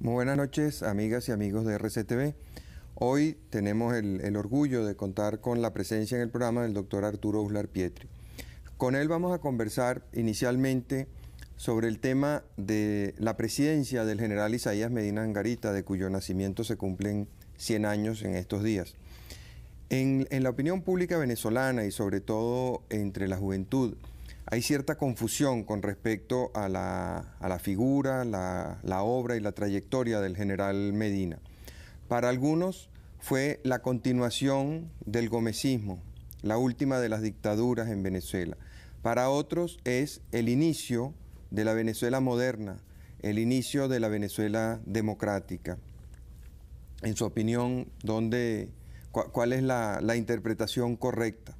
Muy buenas noches, amigas y amigos de RCTV. Hoy tenemos el, orgullo de contar con la presencia en el programa del doctor Arturo Uslar Pietri. Con él vamos a conversar inicialmente sobre el tema de la presidencia del general Isaías Medina Angarita, de cuyo nacimiento se cumplen 100 años en estos días. en la opinión pública venezolana y sobre todo entre la juventud, hay cierta confusión con respecto a la, figura, la, obra y la trayectoria del general Medina. Para algunos fue la continuación del gomecismo, la última de las dictaduras en Venezuela. Para otros es el inicio de la Venezuela moderna, el inicio de la Venezuela democrática. En su opinión, ¿cuál es la interpretación correcta?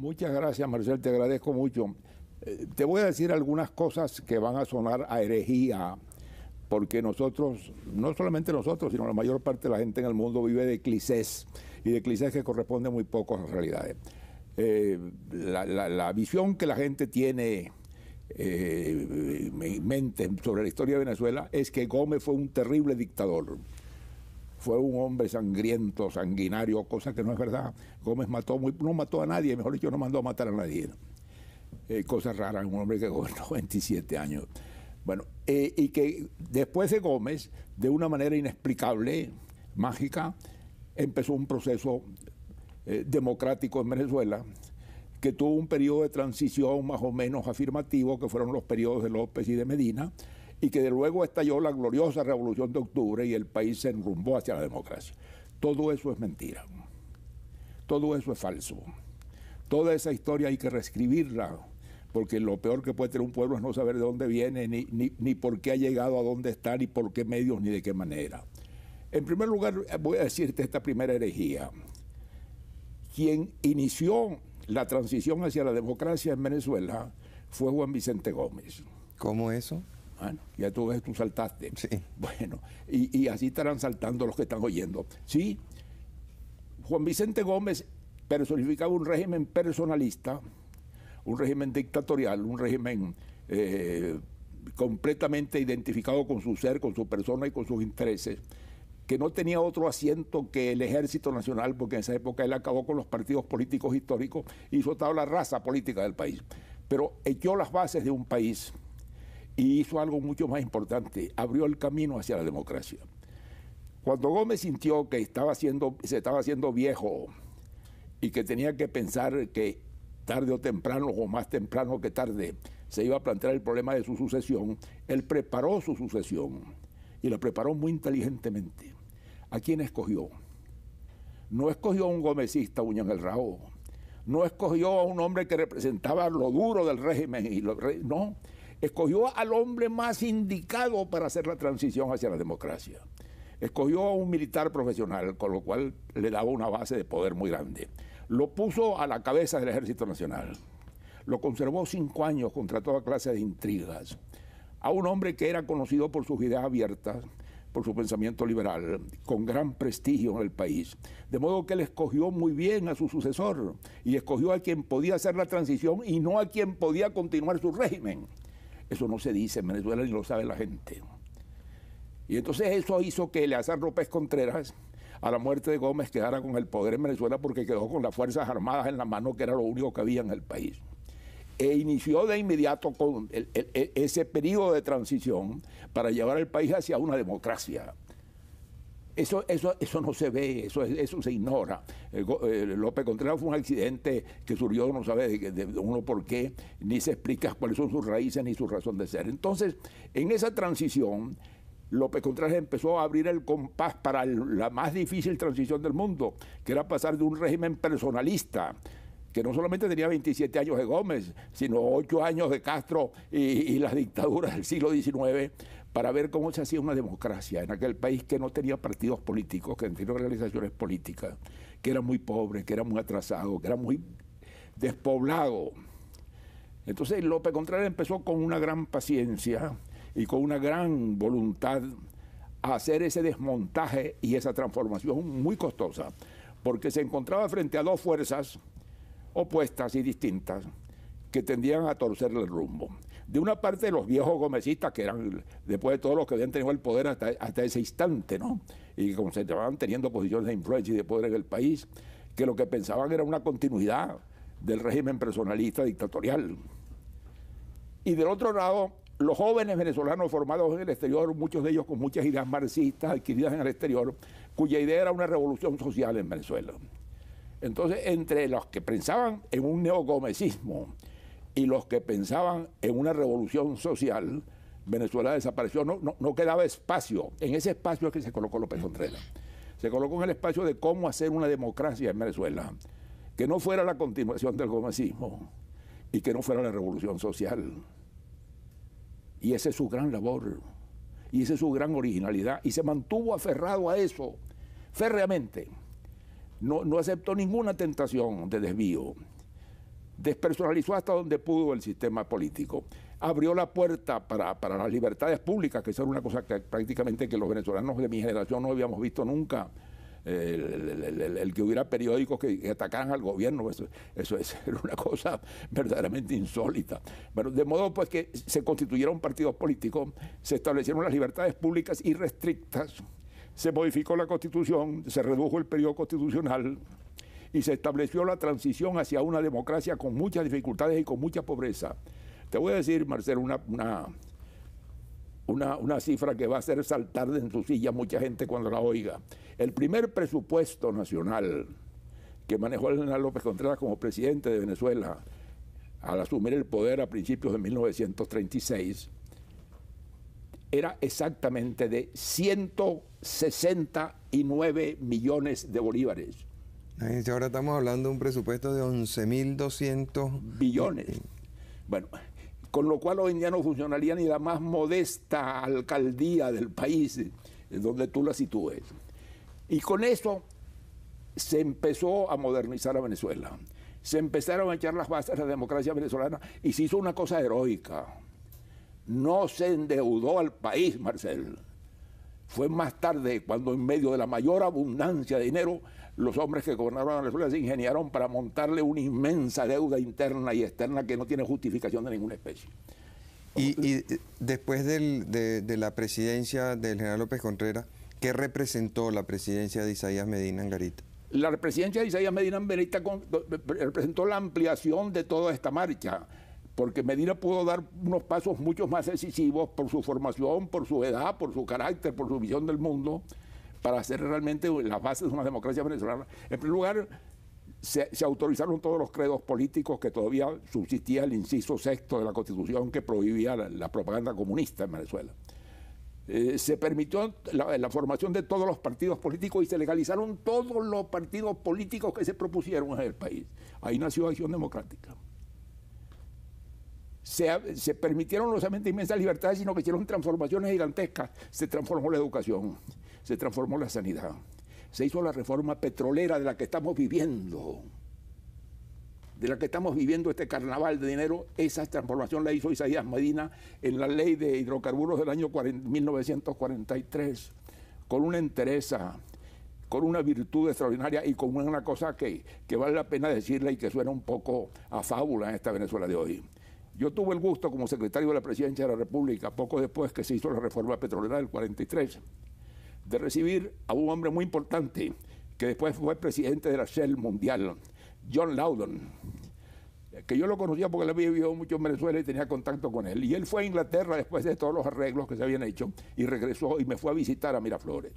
Muchas gracias, Marcel, te agradezco mucho. Eh, te voy a decir algunas cosas que van a sonar a herejía, porque nosotros, no solamente nosotros, sino la mayor parte de la gente en el mundo vive de clichés, y de clichés que corresponde muy poco en realidad. realidades. Eh, la, visión que la gente tiene eh, en mente sobre la historia de Venezuela es que Gómez fue un terrible dictador fue un hombre sangriento, sanguinario, cosa que no es verdad. Gómez mató muy, no mató a nadie, mejor dicho, no mandó a matar a nadie. Eh, cosa rara, un hombre que gobernó 27 años. Bueno, eh, y que después de Gómez, de una manera inexplicable, mágica, empezó un proceso eh, democrático en Venezuela que tuvo un periodo de transición más o menos afirmativo, que fueron los periodos de López y de Medina, y que de luego estalló la gloriosa revolución de octubre y el país se enrumbó hacia la democracia. Todo eso es mentira. Todo eso es falso. Toda esa historia hay que reescribirla, porque lo peor que puede tener un pueblo es no saber de dónde viene, ni, por qué ha llegado a dónde está, ni por qué medios, ni de qué manera. En primer lugar, voy a decirte esta primera herejía. Quien inició la transición hacia la democracia en Venezuela fue Juan Vicente Gómez. ¿Cómo eso? ya tú tú saltaste. Sí. Bueno, y, así estarán saltando los que están oyendo. Sí, Juan Vicente Gómez personificaba un régimen personalista, un régimen dictatorial, un régimen eh, completamente identificado con su ser, con su persona y con sus intereses que no tenía otro asiento que el Ejército Nacional, porque en esa época él acabó con los partidos políticos históricos, y toda la raza política del país. Pero echó las bases de un país y hizo algo mucho más importante, abrió el camino hacia la democracia. Cuando Gómez sintió que estaba siendo, se estaba haciendo viejo y que tenía que pensar que tarde o temprano, o más temprano que tarde, se iba a plantear el problema de su sucesión, él preparó su sucesión y la preparó muy inteligentemente. ¿A quién escogió? No escogió a un gomecista, Uñan el Rao. No escogió a un hombre que representaba lo duro del régimen. Y lo, no, escogió al hombre más indicado para hacer la transición hacia la democracia. Escogió a un militar profesional, con lo cual le daba una base de poder muy grande. Lo puso a la cabeza del Ejército Nacional. Lo conservó cinco años contra toda clase de intrigas. A un hombre que era conocido por sus ideas abiertas, por su pensamiento liberal, con gran prestigio en el país. De modo que él escogió muy bien a su sucesor y escogió a quien podía hacer la transición y no a quien podía continuar su régimen. Eso no se dice en Venezuela ni lo sabe la gente. Y entonces eso hizo que Eleazar López Contreras, a la muerte de Gómez, quedara con el poder en Venezuela porque quedó con las Fuerzas Armadas en la mano, que era lo único que había en el país. E inició de inmediato con ese periodo de transición para llevar el país hacia una democracia, eso, eso, no se ve, eso, eso se ignora. López Contreras fue un accidente que surgió, no sabe de, uno por qué, ni se explica cuáles son sus raíces ni su razón de ser. Entonces, en esa transición, López Contreras empezó a abrir el compás para la más difícil transición del mundo, que era pasar de un régimen personalista que no solamente tenía 27 años de Gómez, sino 8 años de Castro y, y las dictaduras del siglo XIX, para ver cómo se hacía una democracia en aquel país que no tenía partidos políticos, que no tenía organizaciones políticas, que era muy pobre, que era muy atrasado, que era muy despoblado. Entonces López Contreras empezó con una gran paciencia y con una gran voluntad a hacer ese desmontaje y esa transformación muy costosa, porque se encontraba frente a dos fuerzas opuestas y distintas que tendían a torcerle el rumbo de una parte los viejos gomecistas, que eran después de todos los que habían tenido el poder hasta, ese instante, ¿no? Y como se estaban teniendo posiciones de influencia y de poder en el país, que lo que pensaban era una continuidad del régimen personalista dictatorial. Y del otro lado, los jóvenes venezolanos formados en el exterior, muchos de ellos con muchas ideas marxistas adquiridas en el exterior, cuya idea era una revolución social en Venezuela. Entonces, entre los que pensaban en un neogomecismo, y los que pensaban en una revolución social, Venezuela desapareció, no, quedaba espacio. En ese espacio es que se colocó López Contreras. Se colocó en el espacio de cómo hacer una democracia en Venezuela, que no fuera la continuación del gomacismo y que no fuera la revolución social. Y esa es su gran labor, y esa es su gran originalidad, y se mantuvo aferrado a eso, férreamente. no aceptó ninguna tentación de desvío despersonalizó hasta donde pudo el sistema político, abrió la puerta para, las libertades públicas, que eso era una cosa que prácticamente que los venezolanos de mi generación no habíamos visto nunca. El, que hubiera periódicos que, atacaran al gobierno, eso, es una cosa verdaderamente insólita. Pero de modo pues que se constituyeron partidos políticos, se establecieron las libertades públicas irrestrictas, se modificó la constitución, se redujo el periodo constitucional, y se estableció la transición hacia una democracia con muchas dificultades y con mucha pobreza. Te voy a decir, Marcelo, una, una, una, cifra que va a hacer saltar de en su silla mucha gente cuando la oiga. El primer presupuesto nacional que manejó el general López Contreras como presidente de Venezuela al asumir el poder a principios de 1936 era exactamente de 169 millones de bolívares. Ahora estamos hablando de un presupuesto de 11.200 billones. Bueno, con lo cual hoy en día no funcionaría ni la más modesta alcaldía del país eh, donde tú la sitúes. Y con eso se empezó a modernizar a Venezuela. Se empezaron a echar las bases a la democracia venezolana y se hizo una cosa heroica. No se endeudó al país, Marcel. Fue más tarde cuando en medio de la mayor abundancia de dinero los hombres que gobernaron a Venezuela se ingeniaron para montarle una inmensa deuda interna y externa que no tiene justificación de ninguna especie. Y, después de, la presidencia del general López Contreras, ¿qué representó la presidencia de Isaías Medina Angarita? La presidencia de Isaías Medina Angarita representó la ampliación de toda esta marcha porque Medina pudo dar unos pasos mucho más decisivos por su formación, por su edad, por su carácter, por su visión del mundo, para hacer realmente las bases de una democracia venezolana. En primer lugar, se, autorizaron todos los credos políticos que todavía subsistía el inciso sexto de la Constitución que prohibía la, propaganda comunista en Venezuela. Eh, se permitió la, formación de todos los partidos políticos y se legalizaron todos los partidos políticos que se propusieron en el país. Ahí nació Acción Democrática. Se, se permitieron no solamente inmensas libertades, sino que hicieron transformaciones gigantescas. Se transformó la educación se transformó la sanidad. Se hizo la reforma petrolera de la que estamos viviendo. De la que estamos viviendo este carnaval de dinero, esa transformación la hizo Isaías Medina en la ley de hidrocarburos del año 1943, con una entereza, con una virtud extraordinaria y con una cosa que, que vale la pena decirle y que suena un poco a fábula en esta Venezuela de hoy. Yo tuve el gusto como secretario de la Presidencia de la República, poco después que se hizo la reforma petrolera del 43, de recibir a un hombre muy importante que después fue presidente de la Shell Mundial, John Loudon, que yo lo conocía porque él había vivido mucho en Venezuela y tenía contacto con él. Y él fue a Inglaterra después de todos los arreglos que se habían hecho y regresó y me fue a visitar a Miraflores.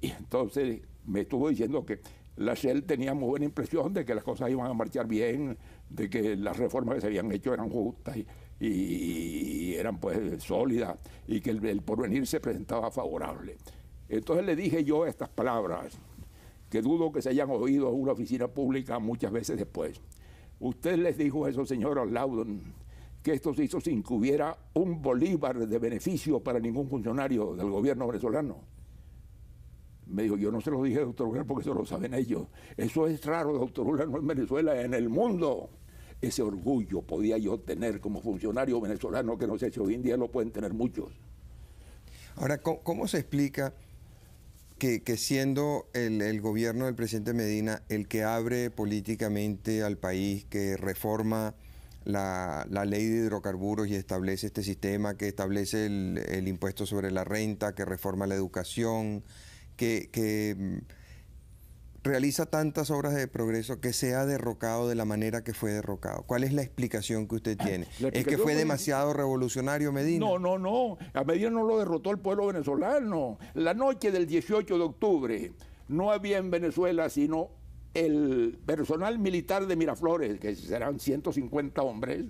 Y entonces me estuvo diciendo que la Shell tenía muy buena impresión de que las cosas iban a marchar bien, de que las reformas que se habían hecho eran justas y eran pues sólidas y que el, porvenir se presentaba favorable. Entonces le dije yo estas palabras, que dudo que se hayan oído en una oficina pública muchas veces después. Usted les dijo eso, señor Loudon, que esto se hizo sin que hubiera un bolívar de beneficio para ningún funcionario del gobierno venezolano. Me dijo, yo no se lo dije, doctor Lula, porque eso lo saben ellos. Eso es raro, doctor Lula, no en Venezuela, en el mundo ese orgullo podía yo tener como funcionario venezolano, que no sé si hoy en día lo pueden tener muchos. Ahora, ¿cómo, se explica que, siendo el, gobierno del presidente Medina el que abre políticamente al país, que reforma la, ley de hidrocarburos y establece este sistema, que establece el, el impuesto sobre la renta, que reforma la educación, que, que realiza tantas obras de progreso que se ha derrocado de la manera que fue derrocado? ¿Cuál es la explicación que usted tiene? ¿Es que fue demasiado revolucionario Medina? No, no, no. A Medina no lo derrotó el pueblo venezolano. La noche del 18 de octubre no había en Venezuela sino el personal militar de Miraflores, que serán 150 hombres,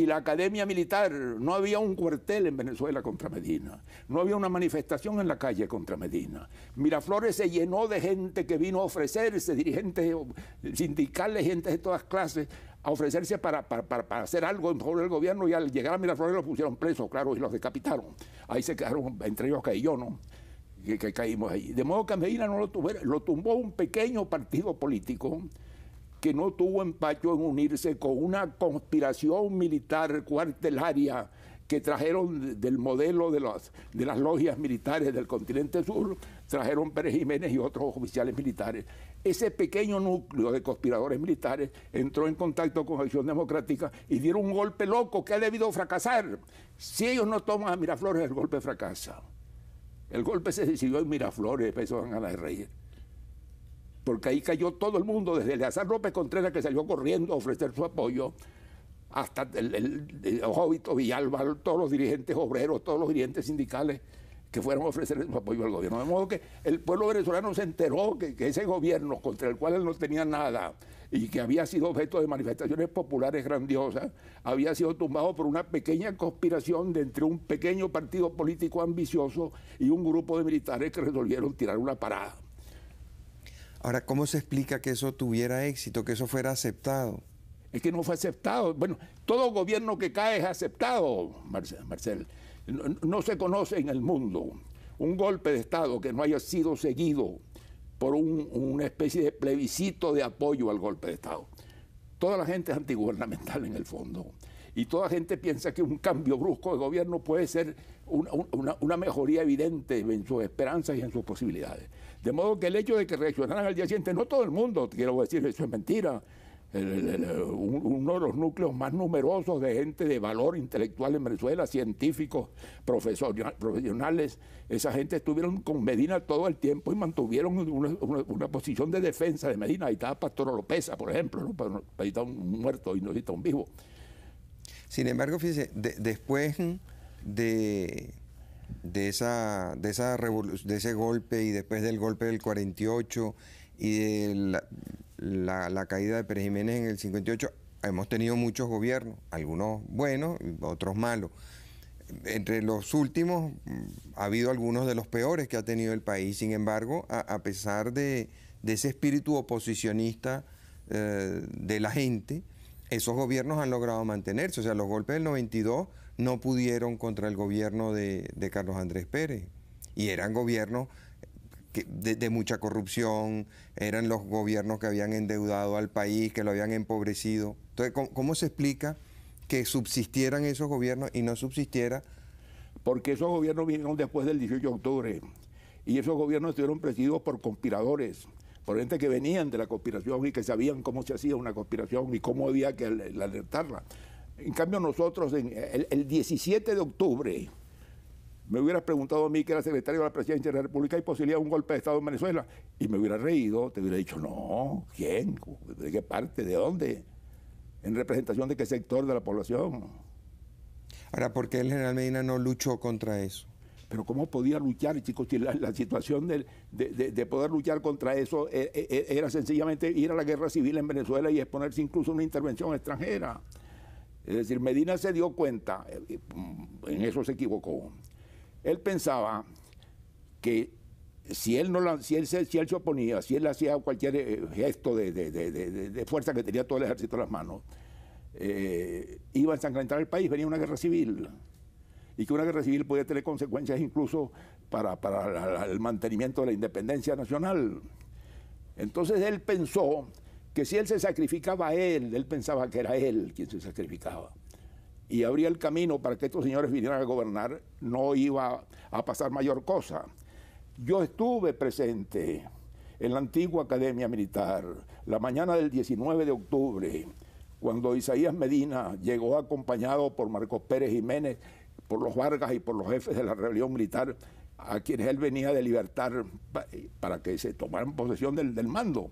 y la academia militar. No había un cuartel en Venezuela contra Medina. No había una manifestación en la calle contra Medina. Miraflores se llenó de gente que vino a ofrecerse, dirigentes sindicales, gente de todas clases, a ofrecerse para, para, hacer algo en favor del gobierno y al llegar a Miraflores lo pusieron presos, claro, y los decapitaron. Ahí se quedaron, entre ellos caí yo, ¿no? Que, caímos ahí. De modo que Medina no lo, tuviera, lo tumbó un pequeño partido político que no tuvo empacho en unirse con una conspiración militar cuartelaria que trajeron del modelo de las, de las logias militares del continente sur, trajeron Pérez Jiménez y otros oficiales militares. Ese pequeño núcleo de conspiradores militares entró en contacto con Acción Democrática y dieron un golpe loco que ha debido fracasar. Si ellos no toman a Miraflores, el golpe fracasa. El golpe se decidió en Miraflores, eso van a las Reyes porque ahí cayó todo el mundo, desde Leazán López Contreras, que salió corriendo a ofrecer su apoyo, hasta el, el, Villalba, todos los dirigentes obreros, todos los dirigentes sindicales que fueron a ofrecer su apoyo al gobierno. De modo que el pueblo venezolano se enteró que, que ese gobierno contra el cual él no tenía nada y que había sido objeto de manifestaciones populares grandiosas, había sido tumbado por una pequeña conspiración de entre un pequeño partido político ambicioso y un grupo de militares que resolvieron tirar una parada. Ahora, ¿cómo se explica que eso tuviera éxito, que eso fuera aceptado? Es que no fue aceptado. Bueno, todo gobierno que cae es aceptado, Marcel. No, se conoce en el mundo un golpe de Estado que no haya sido seguido por una especie de plebiscito de apoyo al golpe de Estado. Toda la gente es antigubernamental en el fondo. Y toda la gente piensa que un cambio brusco de gobierno puede ser una mejoría evidente en sus esperanzas y en sus posibilidades. De modo que el hecho de que reaccionaran al día siguiente, no todo el mundo, quiero decir, eso es mentira. uno de los núcleos más numerosos de gente de valor intelectual en Venezuela, científicos, profesionales, esa gente estuvieron con Medina todo el tiempo y mantuvieron una, posición de defensa de Medina. Ahí estaba Pastor López, por ejemplo, ¿no? ahí está un muerto y no está un vivo. Sin embargo, fíjese, después de, de, esa, de, esa de ese golpe y después del golpe del 48 y de la, caída de Pérez Jiménez en el 58, hemos tenido muchos gobiernos, algunos buenos, y otros malos. Entre los últimos mm, ha habido algunos de los peores que ha tenido el país, sin embargo, a, pesar de, de, ese espíritu oposicionista eh, de la gente, esos gobiernos han logrado mantenerse. O sea, los golpes del 92 no pudieron contra el gobierno de, Carlos Andrés Pérez. Y eran gobiernos de, mucha corrupción, eran los gobiernos que habían endeudado al país, que lo habían empobrecido. Entonces, ¿cómo, cómo se explica que subsistieran esos gobiernos y no subsistiera? Porque esos gobiernos vinieron después del 18 de octubre y esos gobiernos estuvieron presididos por conspiradores, por gente que venían de la conspiración y que sabían cómo se hacía una conspiración y cómo había que alertarla. En cambio nosotros, en, eh, el, 17 de octubre, me hubieras preguntado a mí que era secretario de la Presidencia de la República y posibilidad de un golpe de Estado en Venezuela, y me hubiera reído, te hubiera dicho, no, ¿quién? ¿De qué parte? ¿De dónde? ¿En representación de qué sector de la población? Ahora, ¿por qué el general Medina no luchó contra eso? Pero ¿cómo podía luchar, chicos? La, la situación de, poder luchar contra eso eh, eh, era sencillamente ir a la guerra civil en Venezuela y exponerse incluso a una intervención extranjera. Es decir, Medina se dio cuenta, eh, eh, mm, en eso se equivocó. Él pensaba que si él, no se, si él se oponía, si él hacía cualquier eh, gesto de, fuerza que tenía todo el ejército en las manos, iba a ensangrentar el país, venía una guerra civil. Y que una guerra civil podía tener consecuencias incluso para, el mantenimiento de la independencia nacional. Entonces él pensó que si él se sacrificaba a él, él pensaba que era él quien se sacrificaba, y abría el camino para que estos señores vinieran a gobernar, no iba a pasar mayor cosa. Yo estuve presente en la antigua Academia Militar, la mañana del 19 de octubre, cuando Isaías Medina llegó acompañado por Marcos Pérez Jiménez, por los Vargas y por los jefes de la rebelión militar, a quienes él venía de libertar eh, para que se tomaran posesión del, del mando.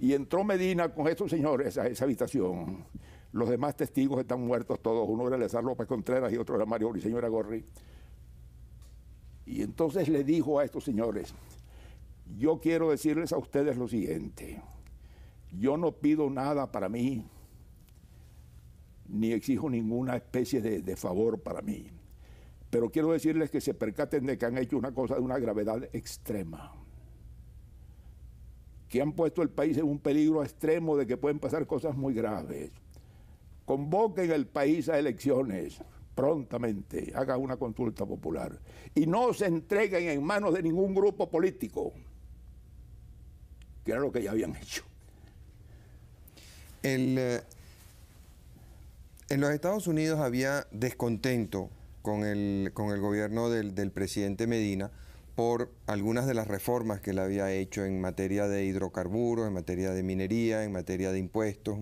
Y entró Medina con estos señores a esa habitación. Los demás testigos están muertos todos. Uno era Lezar López Contreras y otro era Mario señora Gorri. Y entonces le dijo a estos señores, yo quiero decirles a ustedes lo siguiente. Yo no pido nada para mí, ni exijo ninguna especie de, de favor para mí. Pero quiero decirles que se percaten de que han hecho una cosa de una gravedad extrema que han puesto el país en un peligro extremo de que pueden pasar cosas muy graves. Convoquen EL país a elecciones prontamente, haga una consulta popular y no se entreguen en manos de ningún grupo político, que era lo que ya habían hecho. Eh, en los Estados Unidos había descontento con el, con el gobierno del presidente Medina por algunas de las reformas que él había hecho en materia de hidrocarburos, en materia de minería, en materia de impuestos.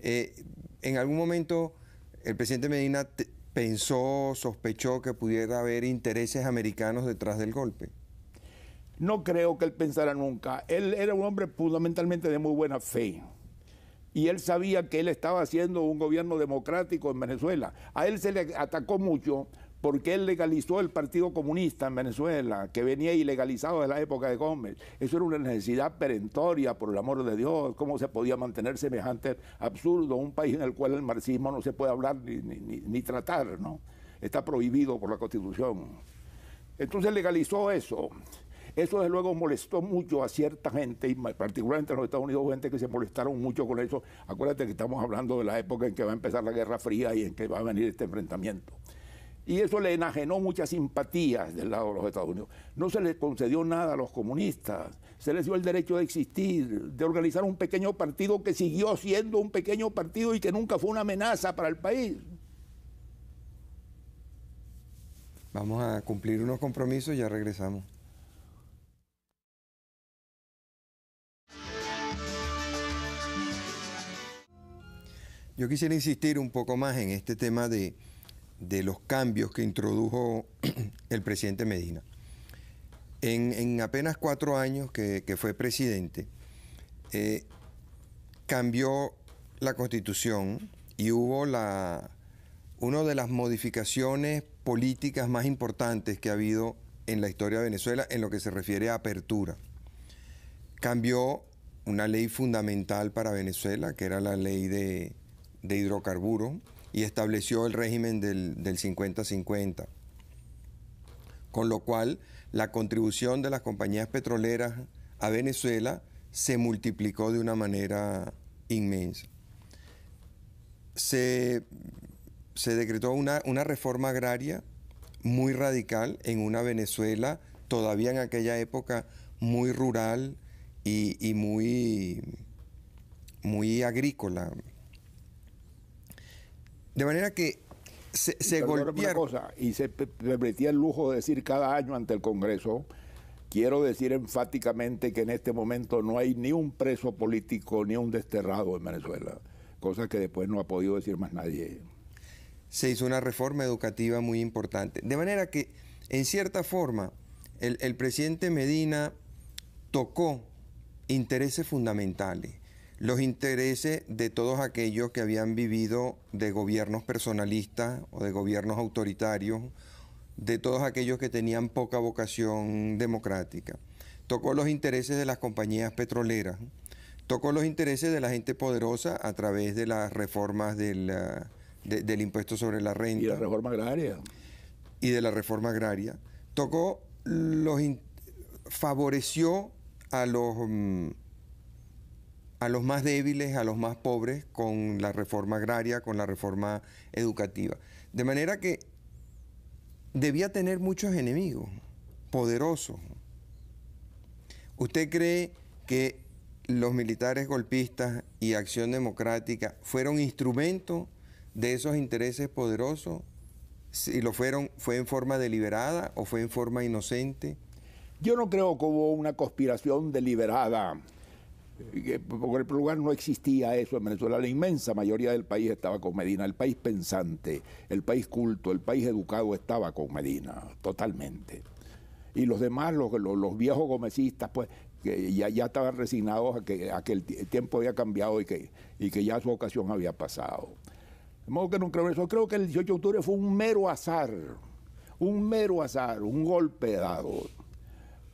Eh, en algún momento el presidente Medina pensó, sospechó que pudiera haber intereses americanos detrás del golpe. No creo que él pensara nunca. Él era un hombre fundamentalmente de muy buena fe. Y él sabía que él estaba haciendo un gobierno democrático en Venezuela. A él se le atacó mucho porque él legalizó el Partido Comunista en Venezuela, que venía ilegalizado de la época de Gómez. Eso era una necesidad perentoria, por el amor de Dios, cómo se podía mantener semejante absurdo, un país en el cual el marxismo no se puede hablar ni, tratar, ¿no? Está prohibido por la Constitución. Entonces legalizó eso. Eso desde luego molestó mucho a cierta gente, y particularmente a los Estados Unidos, gente que se molestaron mucho con eso. Acuérdate que estamos hablando de la época en que va a empezar la Guerra Fría y en que va a venir este enfrentamiento. Y eso le enajenó muchas simpatías del lado de los Estados Unidos. No se les concedió nada a los comunistas, se les dio el derecho de existir, de organizar un pequeño partido que siguió siendo un pequeño partido y que nunca fue una amenaza para el país. Vamos a cumplir unos compromisos y ya regresamos. Yo quisiera insistir un poco más en este tema de de los cambios que introdujo el presidente Medina. En, apenas cuatro años que, fue presidente, eh, cambió la constitución y hubo la, una de las modificaciones políticas más importantes que ha habido en la historia de Venezuela en lo que se refiere a apertura. Cambió una ley fundamental para Venezuela, que era la ley de, de hidrocarburos, y estableció el régimen del 50-50. Con lo cual, la contribución de las compañías petroleras a Venezuela se multiplicó de una manera inmensa. Se, decretó una, reforma agraria muy radical en una Venezuela todavía en aquella época muy rural y, muy, muy agrícola, de manera que se, se golpearon. Cosa, y se permitía el lujo de decir cada año ante el Congreso, quiero decir enfáticamente que en este momento no hay ni un preso político ni un desterrado en Venezuela, cosa que después no ha podido decir más nadie. Se hizo una reforma educativa muy importante. De manera que, en cierta forma, el presidente Medina tocó intereses fundamentales los intereses de todos aquellos que habían vivido de gobiernos personalistas o de gobiernos autoritarios, de todos aquellos que tenían poca vocación democrática. Tocó los intereses de las compañías petroleras, tocó los intereses de la gente poderosa a través de las reformas del ah, impuesto sobre la renta. Y la reforma agraria. Y de la reforma agraria. Tocó los... favoreció a los mm, a los más débiles, a los más pobres, con la reforma agraria, con la reforma educativa. De manera que debía tener muchos enemigos, poderosos. ¿Usted cree que los militares golpistas y Acción Democrática fueron instrumento de esos intereses poderosos? Si lo fueron, ¿fue en forma deliberada o fue en forma inocente? Yo no creo que hubo una conspiración deliberada por el lugar no existía eso en Venezuela. La inmensa mayoría del país estaba con Medina. El país pensante, el país culto, el país educado estaba con Medina, totalmente. Y los demás, los, viejos gomecistas, pues ya, ya estaban resignados a que, el tiempo había cambiado y que, y que ya su ocasión había pasado. De modo que no creo eso. Creo que el 18 de octubre fue un mero azar, un mero azar, un golpe dado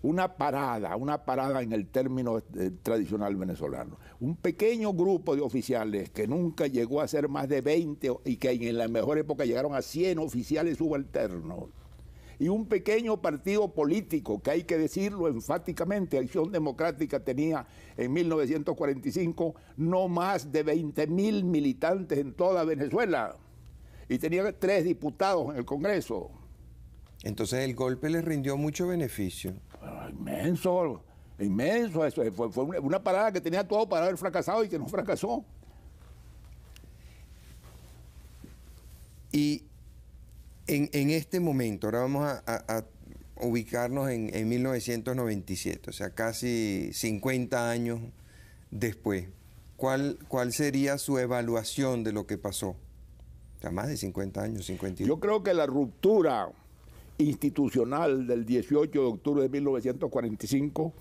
una parada, una parada en el término eh, tradicional venezolano. Un pequeño grupo de oficiales que nunca llegó a ser más de 20 y que en la mejor época llegaron a 100 oficiales subalternos. Y un pequeño partido político que hay que decirlo enfáticamente, Acción Democrática tenía en 1945 no más de 20 mil militantes en toda Venezuela y tenía tres diputados en el Congreso. Entonces el golpe les rindió mucho beneficio inmenso, inmenso. Eso, eh, fue, una, parada que tenía todo para haber fracasado y que no fracasó. Y en, este momento, ahora vamos a, ubicarnos en, 1997, o sea, casi 50 años después. ¿Cuál, ¿Cuál sería su evaluación de lo que pasó? O más de 50 años, 51. Yo creo que la ruptura institucional del 18 de octubre de 1945,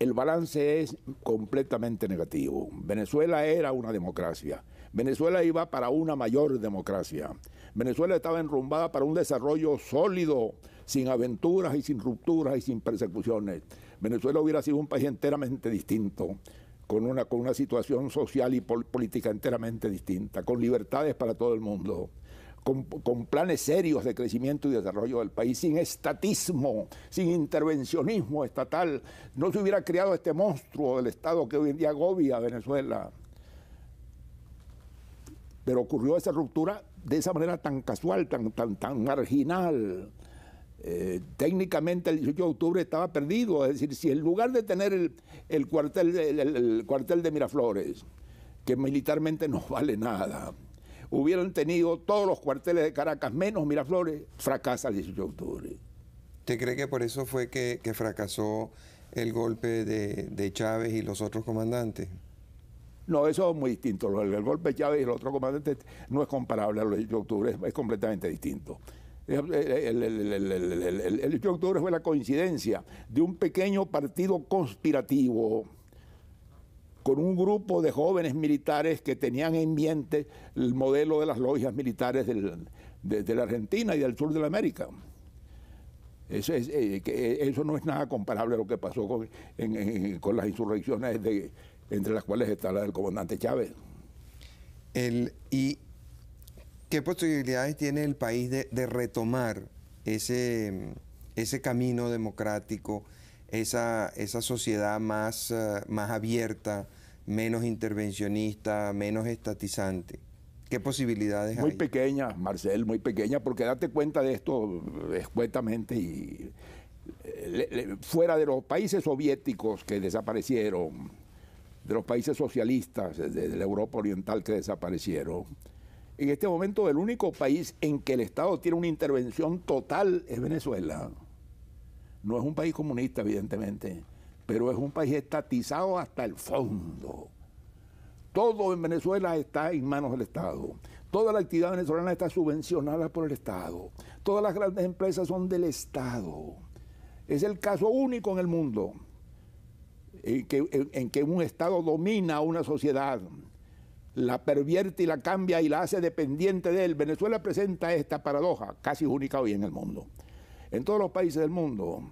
el balance es completamente negativo. Venezuela era una democracia. Venezuela iba para una mayor democracia. Venezuela estaba enrumbada para un desarrollo sólido, sin aventuras y sin rupturas y sin persecuciones. Venezuela hubiera sido un país enteramente distinto, con una, con una situación social y política enteramente distinta, con libertades para todo el mundo con, planes serios de crecimiento y desarrollo del país, sin estatismo, sin intervencionismo estatal, no se hubiera creado este monstruo del Estado que hoy en día agobia a Venezuela. Pero ocurrió esa ruptura de esa manera tan casual, tan, tan, tan marginal. Eh, técnicamente el 18 de octubre estaba perdido, es decir, si en lugar de tener el, cuartel, el, cuartel de Miraflores, que militarmente no vale nada, hubieran tenido todos los cuarteles de Caracas, menos Miraflores, fracasa el 18 de octubre. ¿Te cree que por eso fue que, fracasó el golpe de, Chávez y los otros comandantes? No, eso es muy distinto. El, golpe de Chávez y los otros comandantes no es comparable al 18 de octubre, es, completamente distinto. El, 18 de octubre fue la coincidencia de un pequeño partido conspirativo con un grupo de jóvenes militares que tenían en mente el modelo de las logias militares de, la Argentina y del sur de la América. Eso, eh, eh, no es nada comparable a lo que pasó con, las insurrecciones entre las cuales está la del comandante Chávez. ¿Y qué posibilidades tiene el país de, retomar ese camino democrático? esa, esa sociedad más, eh, más abierta, menos intervencionista, menos estatizante? ¿Qué posibilidades muy hay? Muy pequeñas, Marcel, muy pequeña, porque date cuenta de esto escuetamente y eh, fuera de los países soviéticos que desaparecieron, de los países socialistas de, de, la Europa Oriental que desaparecieron, en este momento el único país en que el Estado tiene una intervención total es Venezuela. No es un país comunista, evidentemente, pero es un país estatizado hasta el fondo. Todo en Venezuela está en manos del Estado. Toda la actividad venezolana está subvencionada por el Estado. Todas las grandes empresas son del Estado. Es el caso único en el mundo eh, en que, un Estado domina a una sociedad la pervierte y la cambia y la hace dependiente de él. Venezuela presenta esta paradoja, casi única hoy en el mundo. En todos los países del mundo,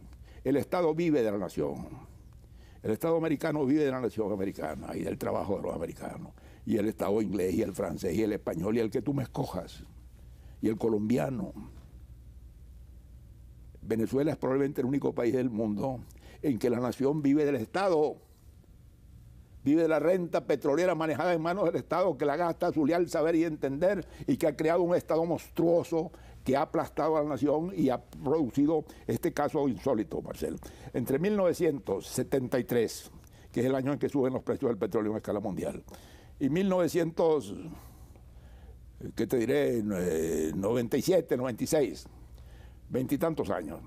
el Estado vive de la nación. El Estado americano vive de la nación americana y del trabajo de los americanos. Y el Estado inglés y el francés y el español y el que tú me escojas. Y el colombiano. Venezuela es probablemente el único país del mundo en que la nación vive del Estado. Vive de la renta petrolera manejada en manos del Estado que la gasta a su saber y entender y que ha creado un Estado monstruoso ha aplastado a la nación y ha producido este caso insólito, Marcel. Entre 1973, que es el año en que suben los precios del petróleo en escala mundial, y 1900, ¿qué te diré? 97, eh, 96, veintitantos años.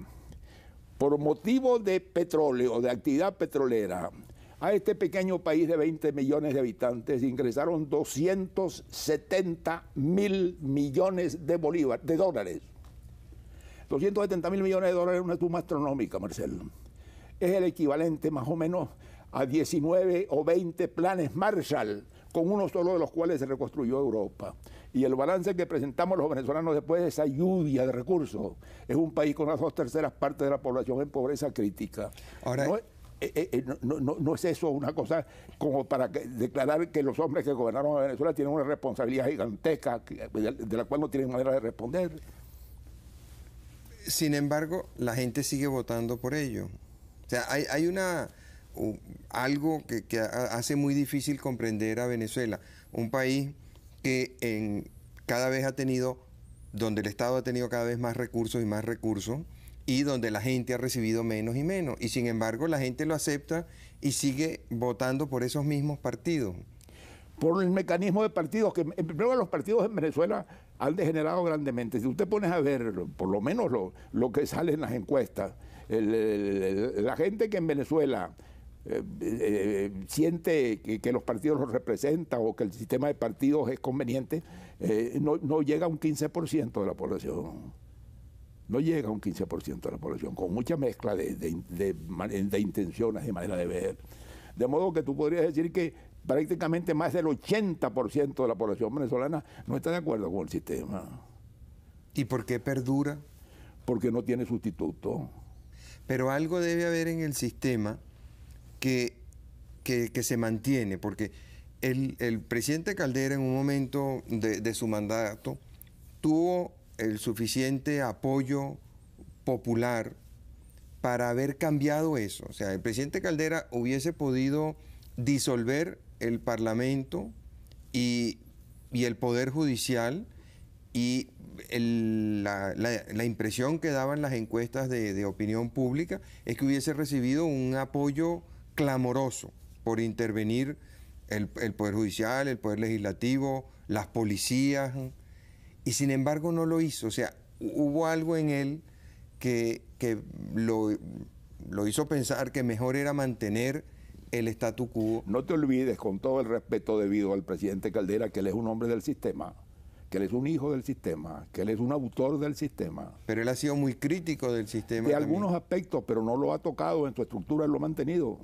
Por motivo de petróleo, de actividad petrolera, a este pequeño país de 20 millones de habitantes ingresaron 270 mil millones de bolívares, de dólares. 270 mil millones de dólares es una suma astronómica, Marcelo. Es el equivalente más o menos a 19 o 20 planes Marshall, con uno solo de los cuales se reconstruyó Europa. Y el balance que presentamos los venezolanos después de esa lluvia de recursos es un país con las dos terceras partes de la población en pobreza crítica. Ahora, eh, eh, eh, no, no, es eso una cosa como para declarar que los hombres que gobernaron a Venezuela tienen una responsabilidad gigantesca de la cual no tienen manera de responder. Sin embargo, la gente sigue votando por ello. O sea, hay, una algo que, que hace muy difícil comprender a Venezuela, un país que en, cada vez ha tenido, donde el Estado ha tenido cada vez más recursos y más recursos, y donde la gente ha recibido menos y menos. Y sin embargo la gente lo acepta y sigue votando por esos mismos partidos. Por el mecanismo de partidos, que en los partidos en Venezuela han degenerado grandemente. Si usted pones a ver, por lo menos lo, que sale en las encuestas, la gente que en Venezuela eh, eh, siente que, los partidos los representan o que el sistema de partidos es conveniente, eh, no, no llega a un 15% de la población no llega a un 15% de la población, con mucha mezcla de, de, intenciones, de manera de ver. De modo que tú podrías decir que prácticamente más del 80% de la población venezolana no está de acuerdo con el sistema. ¿Y por qué perdura? Porque no tiene sustituto. Pero algo debe haber en el sistema que, se mantiene, porque el, presidente Caldera en un momento de su mandato tuvo el suficiente apoyo popular para haber cambiado eso. O sea, el presidente Caldera hubiese podido disolver el Parlamento y, el Poder Judicial y la, impresión que daban las encuestas de, opinión pública es que hubiese recibido un apoyo clamoroso por intervenir el Poder Judicial, el Poder Legislativo, las policías, y sin embargo no lo hizo. O sea, hubo algo en él que, que lo, hizo pensar que mejor era mantener el statu quo. No te olvides, con todo el respeto debido al presidente Caldera, que él es un hombre del sistema, que él es un hijo del sistema, que él es un autor del sistema. Pero él ha sido muy crítico del sistema. De algunos aspectos, pero no lo ha tocado en su estructura, él lo ha mantenido.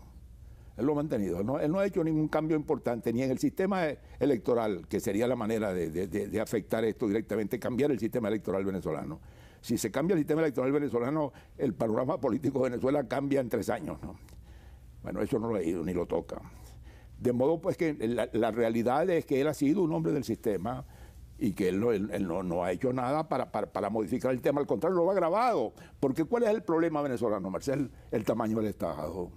Él lo ha mantenido. No, él no ha hecho ningún cambio importante ni en el sistema electoral, que sería la manera de, afectar esto directamente, cambiar el sistema electoral venezolano. Si se cambia el sistema electoral venezolano, el panorama político de Venezuela cambia en tres años. Bueno, eso no lo ha ido ni lo toca. De modo pues que la, realidad es que él ha sido un hombre del sistema y que él, no, ha hecho nada para, modificar el tema, al contrario, lo ha agravado. Porque ¿cuál es el problema venezolano, Marcel? El tamaño del Estado.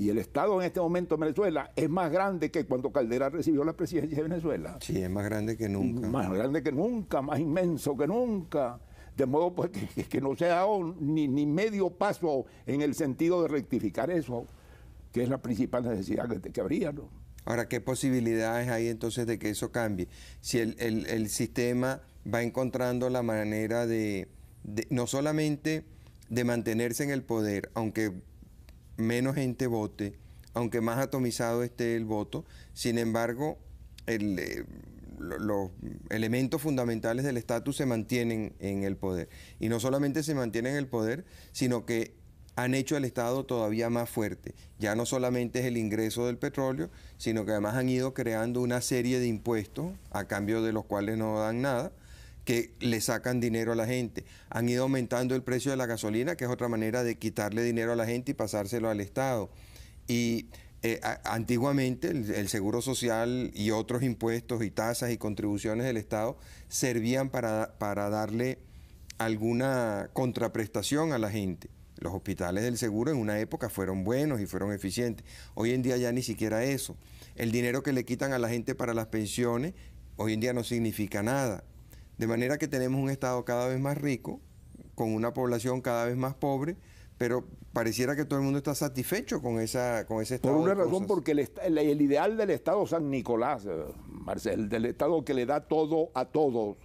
Y el Estado en este momento en Venezuela es más grande que cuando Caldera recibió la presidencia de Venezuela. Sí, es más grande que nunca. Más grande que nunca, más inmenso que nunca. De modo pues, que, no se ha dado ni, medio paso en el sentido de rectificar eso, que es la principal necesidad que, que habría. Ahora, ¿qué posibilidades hay entonces de que eso cambie? Si el, sistema va encontrando la manera de, no solamente de mantenerse en el poder, aunque menos gente vote, aunque más atomizado esté el voto, sin embargo, eh, los elementos fundamentales del estatus se mantienen en el poder. Y no solamente se mantienen en el poder, sino que han hecho al Estado todavía más fuerte. Ya no solamente es el ingreso del petróleo, sino que además han ido creando una serie de impuestos a cambio de los cuales no dan nada, que le sacan dinero a la gente. Han ido aumentando el precio de la gasolina, que es otra manera de quitarle dinero a la gente y pasárselo al Estado. Y eh, antiguamente el, Seguro Social y otros impuestos y tasas y contribuciones del Estado servían para, para darle alguna contraprestación a la gente. Los hospitales del seguro en una época fueron buenos y fueron eficientes. Hoy en día ya ni siquiera eso. El dinero que le quitan a la gente para las pensiones hoy en día no significa nada. De manera que tenemos un Estado cada vez más rico, con una población cada vez más pobre, pero pareciera que todo el mundo está satisfecho con, esa, con ese Estado. Por una razón, porque el, el, ideal del Estado San Nicolás, eh, Marcel, del Estado que le da todo a todos,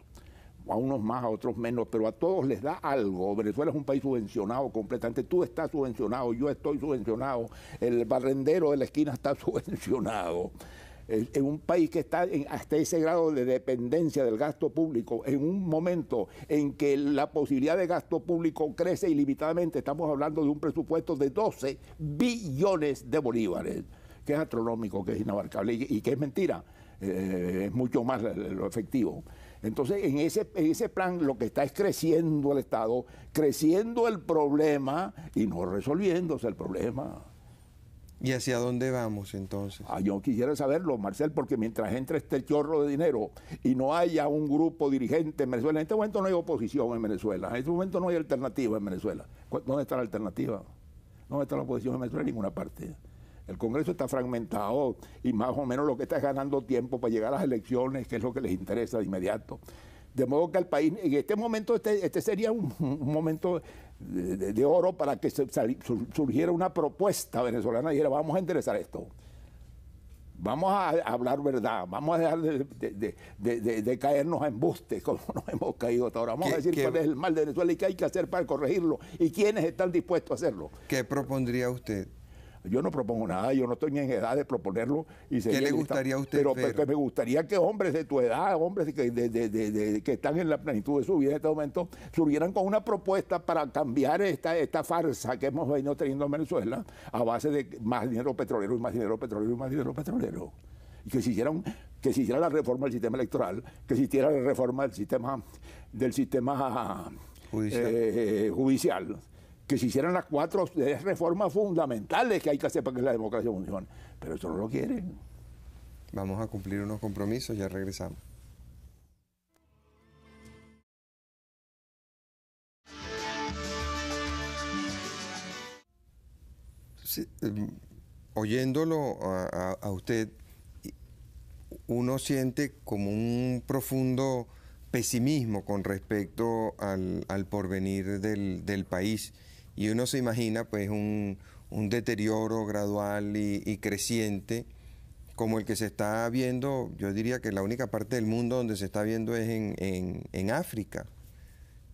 a unos más, a otros menos, pero a todos les da algo. Venezuela es un país subvencionado completamente. Tú estás subvencionado, yo estoy subvencionado, el barrendero de la esquina está subvencionado en un país que está en hasta ese grado de dependencia del gasto público, en un momento en que la posibilidad de gasto público crece ilimitadamente, estamos hablando de un presupuesto de 12 billones de bolívares, que es astronómico, que es inabarcable y, que es mentira, eh, es mucho más lo efectivo. Entonces, en ese, en ese plan lo que está es creciendo el Estado, creciendo el problema y no resolviéndose el problema. ¿Y hacia dónde vamos entonces? Ah, yo quisiera saberlo, Marcel, porque mientras entre este chorro de dinero y no haya un grupo dirigente en Venezuela, en este momento no hay oposición en Venezuela, en este momento no hay alternativa en Venezuela. ¿Dónde está la alternativa? ¿Dónde está la oposición en Venezuela? En ninguna parte. El Congreso está fragmentado y más o menos lo que está es ganando tiempo para llegar a las elecciones, que es lo que les interesa de inmediato. De modo que al país, en este momento, este, este sería un momento de, oro para que se, surgiera una propuesta venezolana y dijera, vamos a enderezar esto. Vamos a hablar verdad, vamos a dejar de, caernos a embustes como nos hemos caído hasta ahora. Vamos a decir cuál es el mal de Venezuela y qué hay que hacer para corregirlo y quiénes están dispuestos a hacerlo. ¿Qué propondría usted? Yo no propongo nada, yo no estoy en edad de proponerlo. Y ¿Qué le gustaría a usted? Pero, me gustaría que hombres de tu edad, hombres que, están en la plenitud de su vida en este momento, surgieran con una propuesta para cambiar esta, farsa que hemos venido teniendo en Venezuela a base de más dinero petrolero y más dinero petrolero y más dinero petrolero. Y que se hiciera que se hiciera la reforma del sistema electoral, que se hiciera la reforma del sistema del sistema judicial eh, eh, que se hicieran las cuatro reformas fundamentales que hay que hacer para que la democracia funcione. Pero eso no lo quieren. Vamos a cumplir unos compromisos, ya regresamos. Em, oyéndolo a, usted, uno siente como un profundo pesimismo con respecto al, porvenir del, del país y uno se imagina pues un, deterioro gradual y, creciente como el que se está viendo, yo diría que la única parte del mundo donde se está viendo es en, África.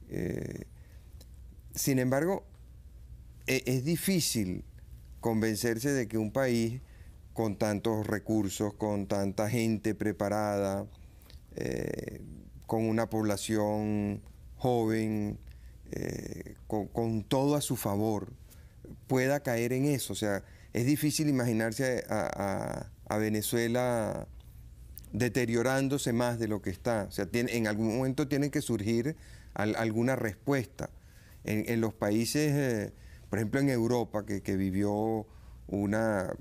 Eh, sin embargo, e, es, difícil convencerse de que un país con tantos recursos, con tanta gente preparada, eh, con una población joven, eh, con, todo a su favor, pueda caer en eso. O sea, es difícil imaginarse a, Venezuela deteriorándose más de lo que está. O sea, en algún momento tiene que surgir alguna respuesta. En, los países, eh, por ejemplo, en Europa, que, vivió una,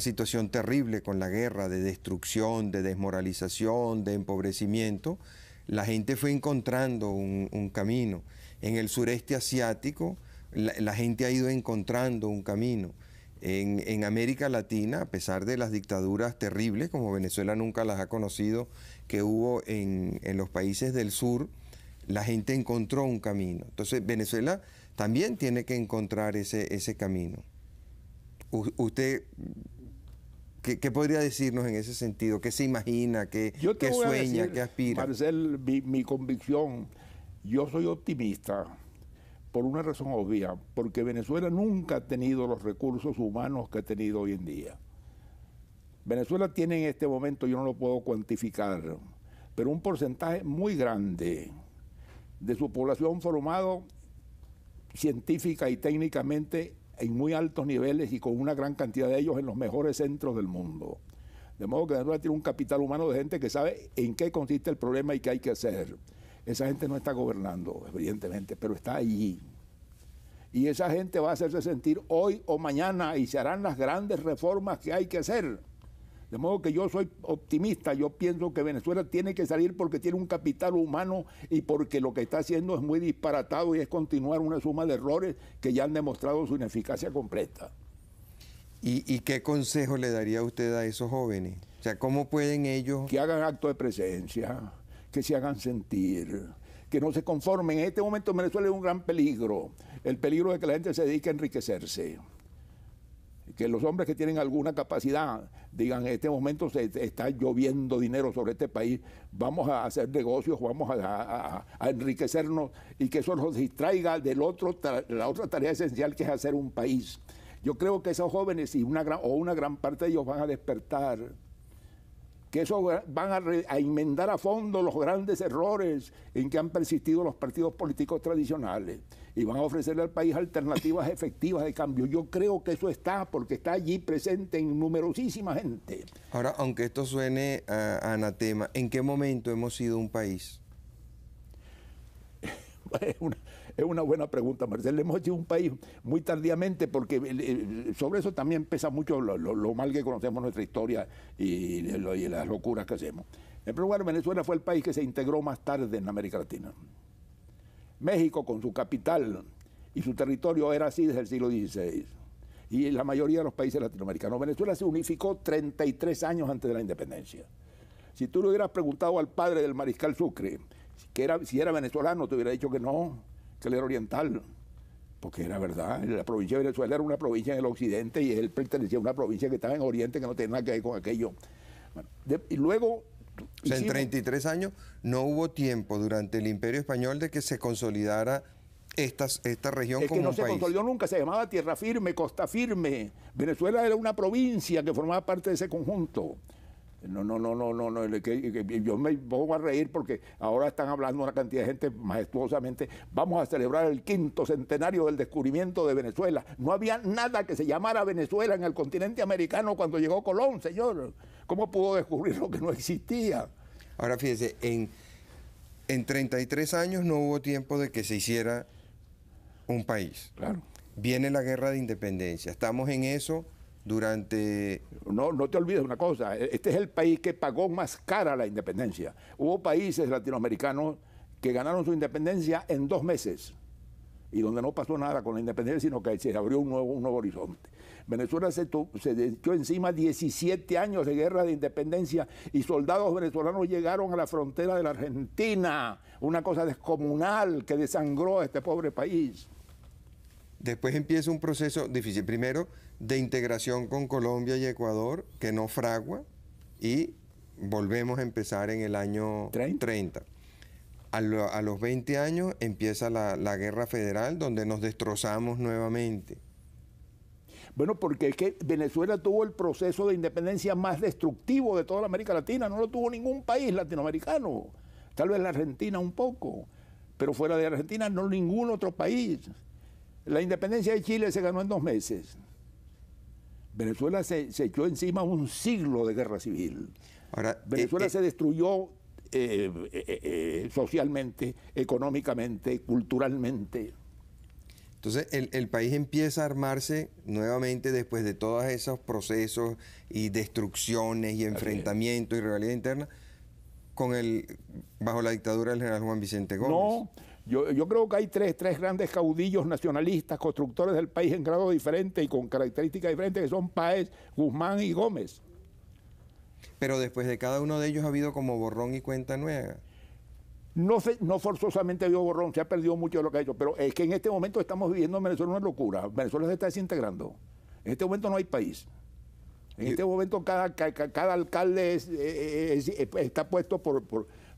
situación terrible con la guerra de destrucción, de desmoralización, de empobrecimiento, la gente fue encontrando un camino. En el sureste asiático, la, gente ha ido encontrando un camino. En, América Latina, a pesar de las dictaduras terribles, como Venezuela nunca las ha conocido, que hubo en, los países del sur, la gente encontró un camino. Entonces, Venezuela también tiene que encontrar ese, ese camino. usted, ¿qué, podría decirnos en ese sentido? ¿Qué se imagina? ¿Qué, Yo qué sueña? ¿Qué aspira? Marcel, ser mi convicción yo soy optimista por una razón obvia, porque Venezuela nunca ha tenido los recursos humanos que ha tenido hoy en día. Venezuela tiene en este momento, yo no lo puedo cuantificar, pero un porcentaje muy grande de su población formado científica y técnicamente en muy altos niveles y con una gran cantidad de ellos en los mejores centros del mundo. De modo que Venezuela tiene un capital humano de gente que sabe en qué consiste el problema y qué hay que hacer. Esa gente no está gobernando, evidentemente, pero está allí. Y esa gente va a hacerse sentir hoy o mañana y se harán las grandes reformas que hay que hacer. De modo que yo soy optimista, yo pienso que Venezuela tiene que salir porque tiene un capital humano y porque lo que está haciendo es muy disparatado y es continuar una suma de errores que ya han demostrado su ineficacia completa. ¿Y, qué consejo le daría usted a esos jóvenes? O sea, ¿cómo pueden ellos... Que hagan acto de presencia, que se hagan sentir, que no se conformen. En este momento Venezuela es un gran peligro, el peligro de que la gente se dedique a enriquecerse. Que los hombres que tienen alguna capacidad digan, en este momento se está lloviendo dinero sobre este país, vamos a hacer negocios, vamos a, enriquecernos y que eso nos distraiga de la otra tarea esencial que es hacer un país. Yo creo que esos jóvenes y una o una gran parte de ellos van a despertar que eso van a, a, enmendar a fondo los grandes errores en que han persistido los partidos políticos tradicionales y van a ofrecerle al país alternativas efectivas de cambio. Yo creo que eso está porque está allí presente en numerosísima gente. Ahora, aunque esto suene a, anatema, ¿en qué momento hemos sido un país? una, es una buena pregunta, Marcelo. Hemos hecho un país muy tardíamente porque eh, eh, sobre eso también pesa mucho lo, mal que conocemos nuestra historia y, las locuras que hacemos. En primer lugar, Venezuela fue el país que se integró más tarde en América Latina. México, con su capital y su territorio, era así desde el siglo XVI. Y la mayoría de los países latinoamericanos. Venezuela se unificó 33 años antes de la independencia. Si tú le hubieras preguntado al padre del mariscal Sucre que era, si era venezolano, te hubiera dicho que no, que era oriental, porque era verdad, la provincia de Venezuela era una provincia en el occidente y él pertenecía a una provincia que estaba en oriente que no tenía nada que ver con aquello. y luego... en 33 años no hubo tiempo durante el imperio español de que se consolidara esta, esta región es que no se consolidó nunca, se llamaba Tierra Firme, Costa Firme. Venezuela era una provincia que formaba parte de ese conjunto. No, no, no, no, no, no. yo me pongo a reír porque ahora están hablando una cantidad de gente majestuosamente. Vamos a celebrar el quinto centenario del descubrimiento de Venezuela. No había nada que se llamara Venezuela en el continente americano cuando llegó Colón, señor. ¿Cómo pudo descubrir lo que no existía? Ahora fíjese, en, en 33 años no hubo tiempo de que se hiciera un país. Claro. Viene la guerra de independencia. Estamos en eso durante... No, no te olvides una cosa, e-, este es el país que pagó más cara la independencia. Hubo países latinoamericanos que ganaron su independencia en dos meses y donde no pasó nada con la independencia, sino que se abrió un nuevo, un nuevo horizonte. Venezuela se, se echó encima 17 años de guerra de independencia y soldados venezolanos llegaron a la frontera de la Argentina, una cosa descomunal que desangró a este pobre país. Después empieza un proceso difícil, primero de integración con Colombia y Ecuador, que no fragua, y volvemos a empezar en el año 30. A, los 20 años empieza la, guerra federal, donde nos destrozamos nuevamente. Bueno, porque es que Venezuela tuvo el proceso de independencia más destructivo de toda la América Latina, no lo tuvo ningún país latinoamericano, tal vez la Argentina un poco, pero fuera de Argentina no ningún otro país. La independencia de Chile se ganó en dos meses. Venezuela se, echó encima un siglo de guerra civil. Ahora, Venezuela eh, se eh, destruyó eh, socialmente, económicamente, culturalmente. Entonces el, país empieza a armarse nuevamente después de todos esos procesos y destrucciones y enfrentamientos y rivalidad interna con el bajo la dictadura del general Juan Vicente Gómez. Yo, creo que hay tres, grandes caudillos nacionalistas, constructores del país en grado diferente y con características diferentes, que son Paez, Guzmán y Gómez. Pero después de cada uno de ellos ha habido como borrón y cuenta nueva. No, forzosamente no forzosamente borrón, se ha perdido mucho de lo que ha hecho, pero es que en este momento estamos viviendo en Venezuela una locura. Venezuela se está desintegrando. En este momento no hay país. En este momento cada, alcalde eh, eh, eh, está puesto por